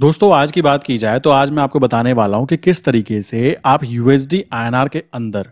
दोस्तों आज की बात की जाए तो आज मैं आपको बताने वाला हूं कि किस तरीके से आप यूएसडी आईएनआर के अंदर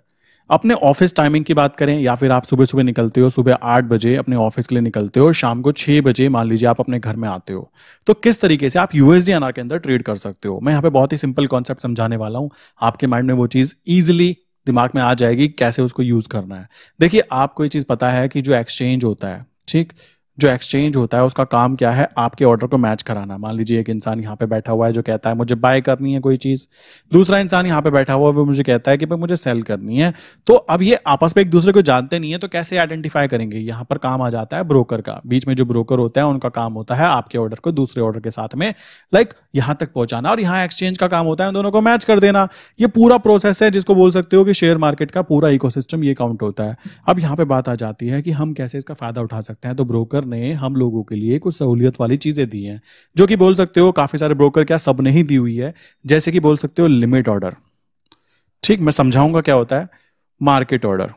अपने ऑफिस टाइमिंग की बात करें या फिर आप सुबह सुबह निकलते हो सुबह आठ बजे अपने ऑफिस के लिए निकलते हो शाम को छह बजे मान लीजिए आप अपने घर में आते हो तो किस तरीके से आप यूएसडी एनआर के अंदर ट्रेड कर सकते हो मैं यहाँ पे बहुत ही सिंपल कॉन्सेप्ट समझाने वाला हूँ आपके माइंड में वो चीज़ ईजिली दिमाग में आ जाएगी कैसे उसको यूज़ करना है देखिए आपको ये चीज़ पता है कि जो एक्सचेंज होता है ठीक जो एक्सचेंज होता है उसका काम क्या है आपके ऑर्डर को मैच कराना मान लीजिए एक इंसान यहाँ पे बैठा हुआ है जो कहता है मुझे बाय करनी है कोई चीज दूसरा इंसान यहाँ पे बैठा हुआ है वो मुझे कहता है कि भाई मुझे सेल करनी है तो अब ये आपस में एक दूसरे को जानते नहीं है तो कैसे आइडेंटिफाई करेंगे यहाँ पर काम आ जाता है ब्रोकर का बीच में जो ब्रोकर होता है उनका काम होता है आपके ऑर्डर को दूसरे ऑर्डर के साथ में लाइक यहाँ तक पहुंचाना और यहाँ एक्सचेंज का काम होता है दोनों को मैच कर देना ये पूरा प्रोसेस है जिसको बोल सकते हो कि शेयर मार्केट का पूरा इकोसिस्टम ये काउंट होता है अब यहाँ पे बात आ जाती है कि हम कैसे इसका फायदा उठा सकते हैं तो ब्रोकर ने हम लोगों के लिए कुछ सहूलियत वाली चीज़ें दी हैं जो कि बोल सकते हो काफ़ी सारे ब्रोकर क्या सब ने ही दी हुई है जैसे कि बोल सकते हो लिमिट ऑर्डर ठीक मैं समझाऊंगा क्या होता है मार्केट ऑर्डर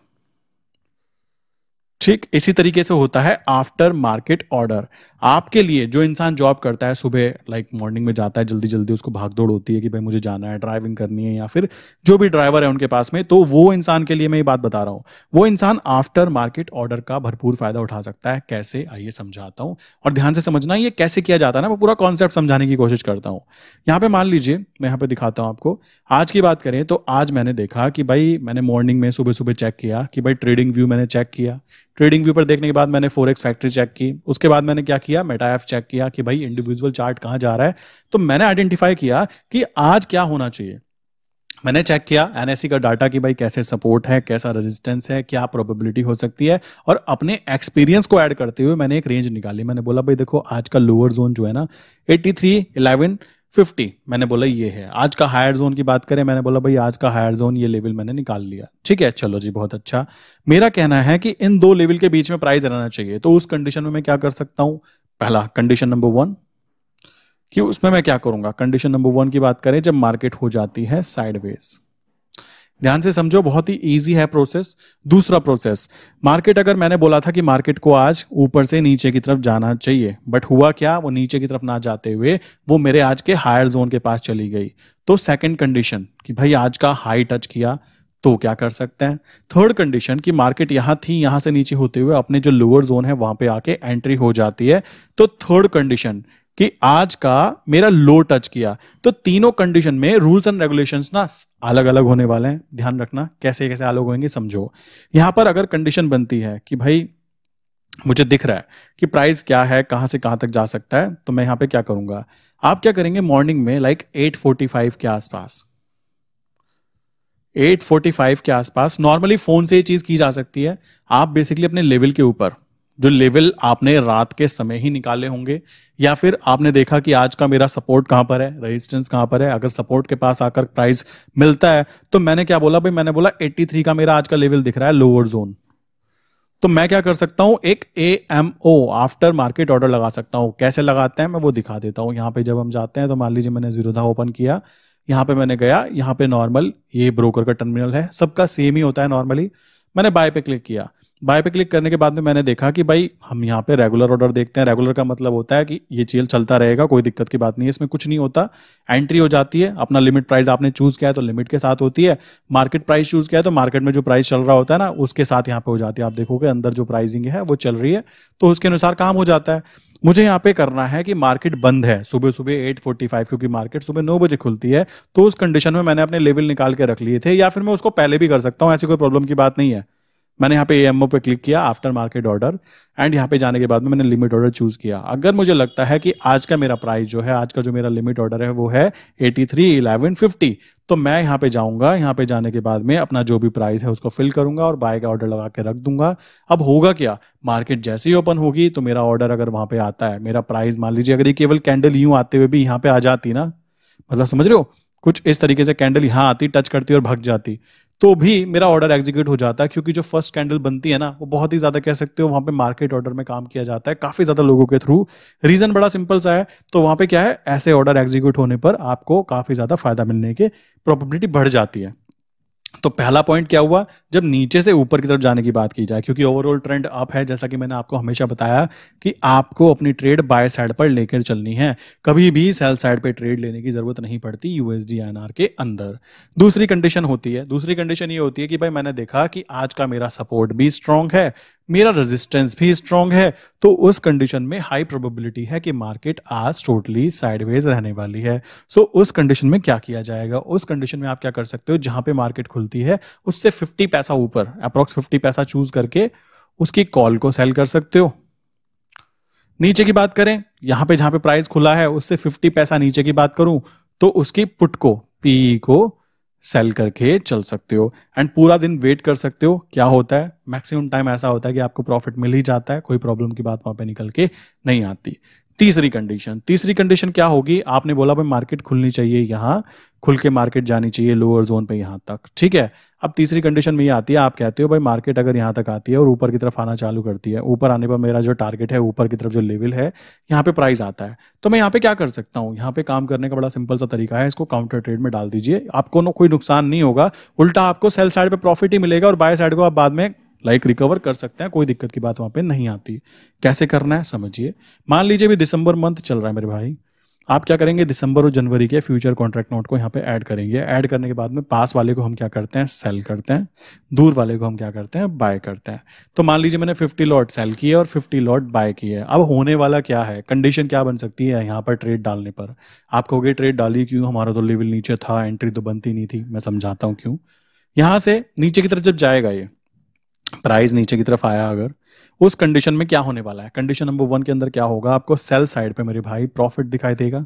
ठीक इसी तरीके से होता है आफ्टर मार्केट ऑर्डर आपके लिए जो इंसान जॉब करता है सुबह लाइक मॉर्निंग में जाता है जल्दी जल्दी उसको भाग दौड़ होती है कि भाई मुझे जाना है ड्राइविंग करनी है या फिर जो भी ड्राइवर है उनके पास में तो वो इंसान के लिए मैं ये बात बता रहा हूँ वो इंसान आफ्टर मार्केट ऑर्डर का भरपूर फायदा उठा सकता है कैसे आइए समझाता हूँ और ध्यान से समझना ये कैसे किया जाता है ना मैं पूरा कॉन्सेप्ट समझाने की कोशिश करता हूँ यहाँ पे मान लीजिए मैं यहाँ पे दिखाता हूँ आपको आज की बात करें तो आज मैंने देखा कि भाई मैंने मॉर्निंग में सुबह सुबह चेक किया कि भाई ट्रेडिंग व्यू मैंने चेक किया ट्रेडिंग व्यू पर देखने के बाद मैंने फोर एक्स फैक्ट्री चेक की उसके बाद मैंने क्या किया मेटा चेक किया कि भाई इंडिविजुअल चार्ट कहाँ जा रहा है तो मैंने आइडेंटिफाई किया कि आज क्या होना चाहिए मैंने चेक किया एनएससी e का डाटा कि भाई कैसे सपोर्ट है कैसा रेजिस्टेंस है क्या प्रोबेबिलिटी हो सकती है और अपने एक्सपीरियंस को ऐड करते हुए मैंने एक रेंज निकाली मैंने बोला भाई देखो आज का लोअर जोन जो है ना थ्री इलेवन फिफ्टी मैंने बोला ये है आज का हायर जोन की बात करें मैंने बोला भाई आज का हायर जोन ये लेवल मैंने निकाल लिया ठीक है चलो जी बहुत अच्छा मेरा कहना है कि इन दो लेवल के बीच में प्राइस रहना चाहिए तो उस कंडीशन में मैं क्या कर सकता हूं पहला कंडीशन नंबर वन कि उसमें मैं क्या करूंगा कंडीशन नंबर वन की बात करें जब मार्केट हो जाती है साइडवेज ध्यान से समझो बहुत ही ईजी है प्रोसेस दूसरा प्रोसेस मार्केट अगर मैंने बोला था कि मार्केट को आज ऊपर से नीचे की तरफ जाना चाहिए बट हुआ क्या वो नीचे की तरफ ना जाते हुए वो मेरे आज के हायर जोन के पास चली गई तो सेकंड कंडीशन कि भाई आज का हाई टच किया तो क्या कर सकते हैं थर्ड कंडीशन कि मार्केट यहां थी यहां से नीचे होते हुए अपने जो लोअर जोन है वहां पे आके एंट्री हो जाती है तो थर्ड कंडीशन कि आज का मेरा लो टच किया तो तीनों कंडीशन में रूल्स एंड रेगुलेशंस ना अलग अलग होने वाले हैं ध्यान रखना कैसे कैसे अलग होंगे समझो यहां पर अगर कंडीशन बनती है कि भाई मुझे दिख रहा है कि प्राइस क्या है कहां से कहां तक जा सकता है तो मैं यहां पे क्या करूंगा आप क्या करेंगे मॉर्निंग में लाइक फोर्टी फाइव के आसपास फाइव के आसपास नॉर्मली फोन से ये चीज की जा सकती है आप बेसिकली अपने लेवल के ऊपर जो लेवल आपने रात के समय ही निकाले होंगे या फिर आपने देखा कि आज का मेरा सपोर्ट कहां पर है रेजिस्टेंस कहां पर है अगर सपोर्ट के पास आकर प्राइस मिलता है तो मैंने क्या बोला भाई मैंने बोला 83 का मेरा आज का लेवल दिख रहा है लोअर जोन तो मैं क्या कर सकता हूं एक A M O after market order लगा सकता हूं कैसे लगाते हैं मैं वो दिखा देता हूं यहां पे जब हम जाते हैं तो मान लीजिए मैंने जीरोधा ओपन किया यहां पे मैंने गया यहाँ पे नॉर्मल ये ब्रोकर का टर्मिनल है सबका सेम ही होता है नॉर्मली मैंने बाय पे क्लिक किया बाय पे क्लिक करने के बाद में मैंने देखा कि भाई हम यहाँ पे रेगुलर ऑर्डर देखते हैं रेगुलर का मतलब होता है कि ये चेल चलता रहेगा कोई दिक्कत की बात नहीं है इसमें कुछ नहीं होता एंट्री हो जाती है अपना लिमिट प्राइस आपने चूज किया है तो लिमिट के साथ होती है मार्केट प्राइस चूज किया है तो मार्केट में जो प्राइस चल रहा होता है ना उसके साथ यहाँ पे हो जाती है आप देखोगे अंदर जो प्राइसिंग है वो चल रही है तो उसके अनुसार काम हो जाता है मुझे यहाँ पे करना है कि मार्केट बंद है सुबह सुबह 8:45 क्योंकि मार्केट सुबह नौ बजे खुलती है तो उस कंडीशन में मैंने अपने लेवल निकाल के रख लिए थे या फिर मैं उसको पहले भी कर सकता हूँ ऐसी कोई प्रॉब्लम की बात नहीं है मैंने यहाँ पे ए पे क्लिक किया आफ्टर मार्केट ऑर्डर एंड यहाँ पे जाने के बाद में मैंने लिमिट ऑर्डर चूज किया अगर मुझे लगता है कि आज का मेरा प्राइस जो है आज का जो मेरा लिमिट ऑर्डर है वो है एटी थ्री इलेवन फिफ्टी तो मैं यहाँ पे जाऊंगा यहाँ पे जाने के बाद में अपना जो भी प्राइस है उसको फिल करूंगा और बाय का ऑर्डर लगा के रख दूंगा अब होगा क्या मार्केट जैसे ही ओपन होगी तो मेरा ऑर्डर अगर वहां पे आता है मेरा प्राइस मान लीजिए अगर ये केवल कैंडल यूं आते हुए भी यहाँ पे आ जाती ना मतलब समझ रहे हो कुछ इस तरीके से कैंडल यहाँ आती टच करती और भग जाती तो भी मेरा ऑर्डर एग्जीक्यूट हो जाता है क्योंकि जो फर्स्ट कैंडल बनती है ना वो बहुत ही ज्यादा कह सकते हो वहां पे मार्केट ऑर्डर में काम किया जाता है काफी ज्यादा लोगों के थ्रू रीजन बड़ा सिंपल सा है तो वहां पे क्या है ऐसे ऑर्डर एग्जीक्यूट होने पर आपको काफी ज्यादा फायदा मिलने की प्रोबेबिलिटी बढ़ जाती है तो पहला पॉइंट क्या हुआ जब नीचे से ऊपर की तरफ जाने की बात की जाए क्योंकि ओवरऑल ट्रेंड अप है जैसा कि मैंने आपको हमेशा बताया कि आपको अपनी ट्रेड बाय साइड पर लेकर चलनी है कभी भी सेल साइड पे ट्रेड लेने की जरूरत नहीं पड़ती यूएसडी एन के अंदर दूसरी कंडीशन होती है दूसरी कंडीशन ये होती है कि भाई मैंने देखा कि आज का मेरा सपोर्ट भी स्ट्रांग है मेरा रेजिस्टेंस भी स्ट्रांग है तो उस कंडीशन में हाई प्रोबेबिलिटी है कि मार्केट आज टोटली साइडवेज रहने वाली है सो so, उस कंडीशन में क्या किया जाएगा उस कंडीशन में आप क्या कर सकते हो जहां पे मार्केट खुलती है उससे 50 पैसा ऊपर अप्रोक्स 50 पैसा चूज करके उसकी कॉल को सेल कर सकते हो नीचे की बात करें यहां पे जहां पे प्राइस खुला है उससे 50 पैसा नीचे की बात करूं तो उसकी पुट को पीई e को सेल करके चल सकते हो एंड पूरा दिन वेट कर सकते हो क्या होता है मैक्सिमम टाइम ऐसा होता है कि आपको प्रॉफिट मिल ही जाता है कोई प्रॉब्लम की बात वहां पे निकल के नहीं आती तीसरी कंडीशन तीसरी कंडीशन क्या होगी आपने बोला भाई मार्केट खुलनी चाहिए यहाँ खुल के मार्केट जानी चाहिए लोअर जोन पे यहाँ तक ठीक है अब तीसरी कंडीशन में ये आती है आप कहते हो भाई मार्केट अगर यहाँ तक आती है और ऊपर की तरफ आना चालू करती है ऊपर आने पर मेरा जो टारगेट है ऊपर की तरफ जो लेवल है यहाँ पे प्राइस आता है तो मैं यहाँ पे क्या कर सकता हूँ यहाँ पे काम करने का बड़ा सिंपल सा तरीका है इसको काउंटर ट्रेड में डाल दीजिए आपको कोई नुकसान नहीं होगा उल्टा आपको सेल साइड पर प्रॉफिट ही मिलेगा और बाय साइड को आप बाद में लाइक रिकवर कर सकते हैं कोई दिक्कत की बात वहाँ पे नहीं आती कैसे करना है समझिए मान लीजिए भी दिसंबर मंथ चल रहा है मेरे भाई आप क्या करेंगे दिसंबर और जनवरी के फ्यूचर कॉन्ट्रैक्ट नोट को यहाँ पे ऐड करेंगे ऐड करने के बाद में पास वाले को हम क्या करते हैं सेल करते हैं दूर वाले को हम क्या करते हैं बाय करते हैं तो मान लीजिए मैंने 50 लॉट सेल किए और 50 लॉट बाय किए अब होने वाला क्या है कंडीशन क्या बन सकती है यहाँ पर ट्रेड डालने पर आप कहोगे ट्रेड डाली क्यों हमारा तो लेवल नीचे था एंट्री तो बनती नहीं थी मैं समझाता हूँ क्यों यहाँ से नीचे की तरफ जब जाएगा ये प्राइस नीचे की तरफ आया अगर उस कंडीशन में क्या होने वाला है कंडीशन नंबर वन के अंदर क्या होगा आपको सेल साइड पे मेरे भाई प्रॉफिट दिखाई देगा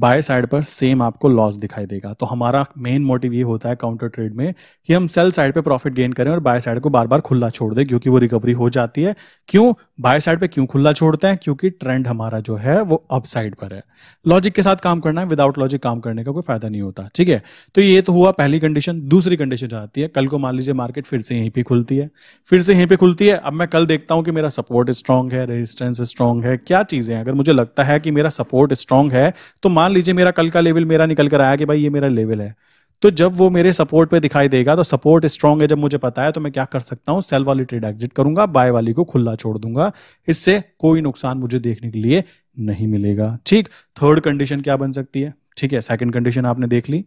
बाय साइड पर सेम आपको लॉस दिखाई देगा तो हमारा मेन मोटिव ये होता है काउंटर ट्रेड में कि हम सेल साइड पे प्रॉफिट गेन करें और बाय साइड को बार बार खुला छोड़ दें क्योंकि वो रिकवरी हो जाती है क्यों बाय साइड पे क्यों खुला छोड़ते हैं क्योंकि ट्रेंड हमारा जो है वो अप साइड पर है लॉजिक के साथ काम करना है विदाउट लॉजिक काम करने का कोई फायदा नहीं होता ठीक है तो ये तो हुआ पहली कंडीशन दूसरी कंडीशन जाती है कल को मान लीजिए मार्केट फिर से यहीं पर खुलती है फिर से यहीं पर खुलती है अब मैं कल देखता हूँ कि मेरा सपोर्ट स्ट्रांग है रेजिस्टेंस स्ट्रांग है क्या चीजें अगर मुझे लगता है कि मेरा सपोर्ट स्ट्रांग है तो मान लीजिए मेरा कल का लेवल मेरा निकल कर आया कि भाई ये मेरा लेवल है तो जब वो मेरे सपोर्ट पे दिखाई देगा तो सपोर्ट स्ट्रांग है जब मुझे पता है तो मैं क्या कर सकता हूँ सेल वाली ट्रेड एग्जिट करूंगा बाय वाली को खुला छोड़ दूंगा इससे कोई नुकसान मुझे देखने के लिए नहीं मिलेगा ठीक थर्ड कंडीशन क्या बन सकती है ठीक है सेकंड कंडीशन आपने देख ली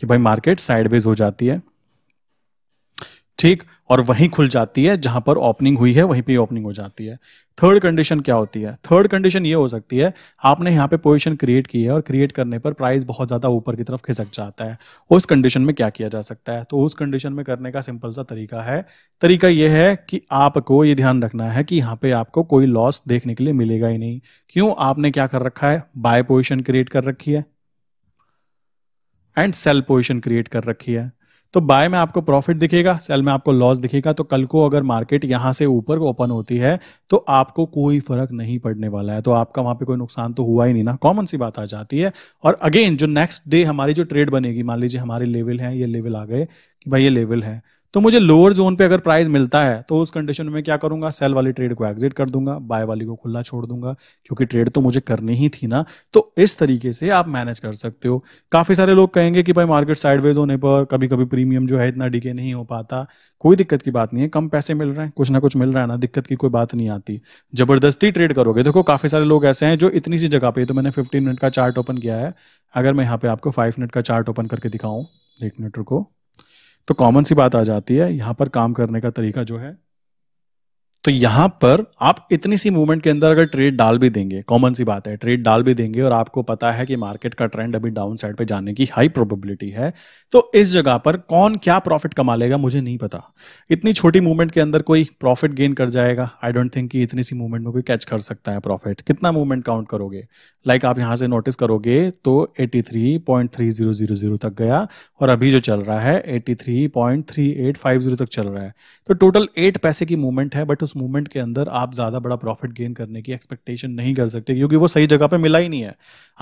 कि भाई मार्केट साइडवेज हो जाती है ठीक और वहीं खुल जाती है जहां पर ओपनिंग हुई है वहीं पे ओपनिंग हो जाती है थर्ड कंडीशन क्या होती है थर्ड कंडीशन ये हो सकती है आपने यहाँ पे पोजीशन क्रिएट की है और क्रिएट करने पर प्राइस बहुत ज़्यादा ऊपर की तरफ खिसक जाता है उस कंडीशन में क्या किया जा सकता है तो उस कंडीशन में करने का सिंपल सा तरीका है तरीका यह है कि आपको ये ध्यान रखना है कि यहाँ पे आपको कोई लॉस देखने के लिए मिलेगा ही नहीं क्यों आपने क्या कर रखा है बाय पोजिशन क्रिएट कर रखी है एंड सेल पोजिशन क्रिएट कर रखी है तो बाय में आपको प्रॉफिट दिखेगा सेल में आपको लॉस दिखेगा तो कल को अगर मार्केट यहाँ से ऊपर ओपन होती है तो आपको कोई फर्क नहीं पड़ने वाला है तो आपका वहां पे कोई नुकसान तो हुआ ही नहीं ना कॉमन सी बात आ जाती है और अगेन जो नेक्स्ट डे हमारी जो ट्रेड बनेगी मान लीजिए हमारे लेवल है ये लेवल आ गए कि भाई ये लेवल है तो मुझे लोअर जोन पे अगर प्राइस मिलता है तो उस कंडीशन में क्या करूंगा सेल वाली ट्रेड को एग्जिट कर दूंगा बाय वाली को खुला छोड़ दूंगा क्योंकि ट्रेड तो मुझे करनी ही थी ना तो इस तरीके से आप मैनेज कर सकते हो काफी सारे लोग कहेंगे कि भाई मार्केट साइडवेज होने पर कभी कभी प्रीमियम जो है इतना डिके नहीं हो पाता कोई दिक्कत की बात नहीं है कम पैसे मिल रहे हैं कुछ ना कुछ मिल रहा है ना दिक्कत की कोई बात नहीं आती जबरदस्ती ट्रेड करोगे देखो काफी सारे लोग ऐसे हैं जो इतनी सी जगह पे तो मैंने फिफ्टीन मिनट का चार्ट ओपन किया है अगर मैं यहाँ पे आपको फाइव मिनट का चार्ट ओपन करके दिखाऊं एक मिनट रुको तो कॉमन सी बात आ जाती है यहाँ पर काम करने का तरीका जो है तो यहां पर आप इतनी सी मूवमेंट के अंदर अगर ट्रेड डाल भी देंगे कॉमन सी बात है ट्रेड डाल भी देंगे और आपको पता है कि मार्केट का ट्रेंड अभी डाउन साइड पर जाने की हाई प्रोबेबिलिटी है तो इस जगह पर कौन क्या प्रॉफिट कमा लेगा मुझे नहीं पता इतनी छोटी मूवमेंट के अंदर कोई प्रॉफिट गेन कर जाएगा आई डोंट थिंक कि इतनी सी मूवमेंट में कोई कैच कर सकता है प्रॉफिट कितना मूवमेंट काउंट करोगे लाइक like आप यहां से नोटिस करोगे तो 83.3000 तक गया और अभी जो चल रहा है 83.3850 तक चल रहा है तो टोटल एट पैसे की मूवमेंट है बट उस मूवमेंट के अंदर आप ज़्यादा बड़ा प्रॉफिट गेन करने की एक्सपेक्टेशन नहीं कर सकते क्योंकि वो सही जगह पे मिला ही नहीं है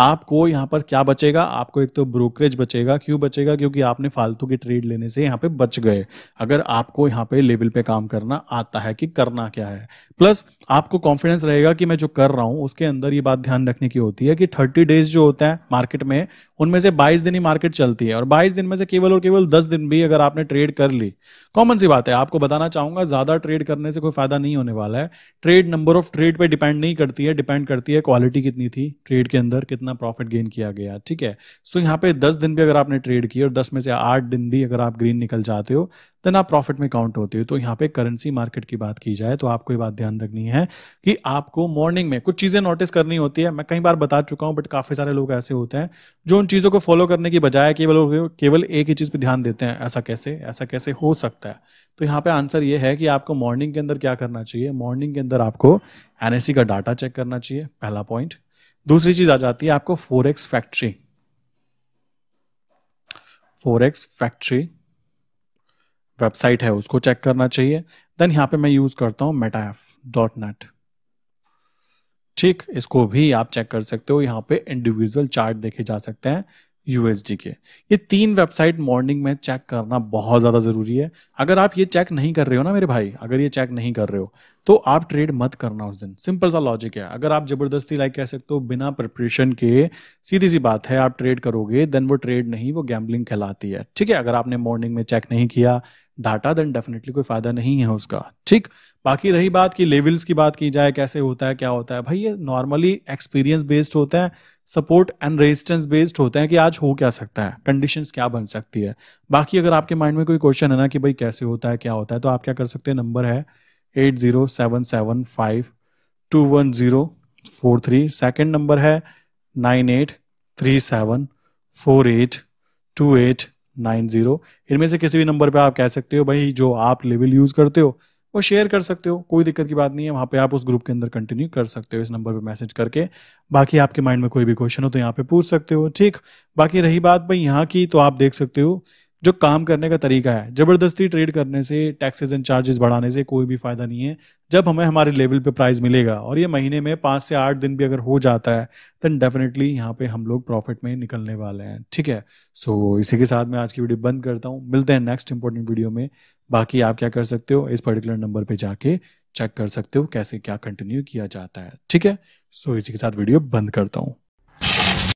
आपको यहाँ पर क्या बचेगा आपको एक तो ब्रोकरेज बचेगा क्यों बचेगा क्योंकि आपने फालतू की ट्रेड लेने से यहाँ पे बच गए अगर आपको यहाँ पे लेवल पे काम करना आता है कि करना क्या है प्लस आपको कॉन्फिडेंस रहेगा कि मैं जो कर रहा हूँ उसके अंदर ये बात ध्यान रखने की होती है कि थर्टी डेज जो होता है मार्केट में उनमें से 22 दिन ही मार्केट चलती है और 22 दिन में से केवल और केवल 10 दिन भी अगर आपने ट्रेड कर ली कॉमन सी बात है आपको बताना चाहूंगा ज्यादा ट्रेड करने से कोई फायदा नहीं होने वाला है ट्रेड नंबर ऑफ ट्रेड पे डिपेंड नहीं करती है डिपेंड करती है क्वालिटी कितनी थी ट्रेड के अंदर कितना प्रॉफिट गेन किया गया ठीक है सो यहाँ पे दस दिन भी अगर आपने ट्रेड की और दस में से आठ दिन भी अगर आप ग्रीन निकल जाते हो देन आप प्रॉफिट में काउंट होती हो तो यहाँ पे करेंसी मार्केट की बात की जाए तो आपको ये बात ध्यान रखनी है कि आपको मॉर्निंग में कुछ चीज़ें नोटिस करनी होती है मैं कई बार बता चुका हूँ बट काफ़ी सारे लोग ऐसे होते हैं जो उन चीज़ों को फॉलो करने की बजाय केवल केवल एक ही चीज़ पर ध्यान देते हैं ऐसा कैसे ऐसा कैसे हो सकता है तो यहाँ पे आंसर ये है कि आपको मॉर्निंग के अंदर क्या करना चाहिए मॉर्निंग के अंदर आपको एन का डाटा चेक करना चाहिए पहला पॉइंट दूसरी चीज़ आ जाती है आपको forex factory forex factory website है उसको चेक करना चाहिए देन यहाँ पे मैं यूज करता हूँ मेटाफ डॉट नेट ठीक इसको भी आप चेक कर सकते हो यहाँ पे इंडिविजुअल चार्ट देखे जा सकते हैं यूएसडी के ये तीन वेबसाइट मॉर्निंग में चेक करना बहुत ज़्यादा ज़रूरी है अगर आप ये चेक नहीं कर रहे हो ना मेरे भाई अगर ये चेक नहीं कर रहे हो तो आप ट्रेड मत करना उस दिन सिंपल सा लॉजिक है अगर आप ज़बरदस्ती लाइक कह सकते हो बिना प्रिपरेशन के सीधी सी बात है आप ट्रेड करोगे देन वो ट्रेड नहीं वो गैम्बलिंग कहलाती है ठीक है अगर आपने मॉर्निंग में चेक नहीं किया डाटा देन डेफिनेटली कोई फायदा नहीं है उसका ठीक बाकी रही बात कि लेवल्स की बात की जाए कैसे होता है क्या होता है भाई ये नॉर्मली एक्सपीरियंस बेस्ड होते हैं सपोर्ट एंड रेजिस्टेंस बेस्ड होते हैं कि आज हो क्या सकता है कंडीशंस क्या बन सकती है बाकी अगर आपके माइंड में कोई क्वेश्चन है ना कि भाई कैसे होता है क्या होता है तो आप क्या कर सकते हैं नंबर है eight zero seven seven five two one zero four three second number है nine eight three seven four eight two eight nine zero इनमें से किसी भी नंबर पे आप कह सकते हो भाई जो आप लेवल यूज़ करते हो वो शेयर कर सकते हो कोई दिक्कत की बात नहीं है वहाँ पे आप उस ग्रुप के अंदर कंटिन्यू कर सकते हो इस नंबर पे मैसेज करके बाकी आपके माइंड में कोई भी क्वेश्चन हो तो यहाँ पे पूछ सकते हो ठीक बाकी रही बात भाई यहाँ की तो आप देख सकते हो जो काम करने का तरीका है जबरदस्ती ट्रेड करने से टैक्सेस एंड चार्जेस बढ़ाने से कोई भी फायदा नहीं है जब हमें हमारे लेवल पे प्राइस मिलेगा और ये महीने में पांच से आठ दिन भी अगर हो जाता है देन डेफिनेटली यहाँ पे हम लोग प्रॉफिट में निकलने वाले हैं ठीक है सो so, इसी के साथ मैं आज की वीडियो बंद करता हूँ मिलते हैं नेक्स्ट इंपॉर्टेंट वीडियो में बाकी आप क्या कर सकते हो इस पर्टिकुलर नंबर पर जाके चेक कर सकते हो कैसे क्या कंटिन्यू किया जाता है ठीक है सो so, इसी के साथ वीडियो बंद करता हूँ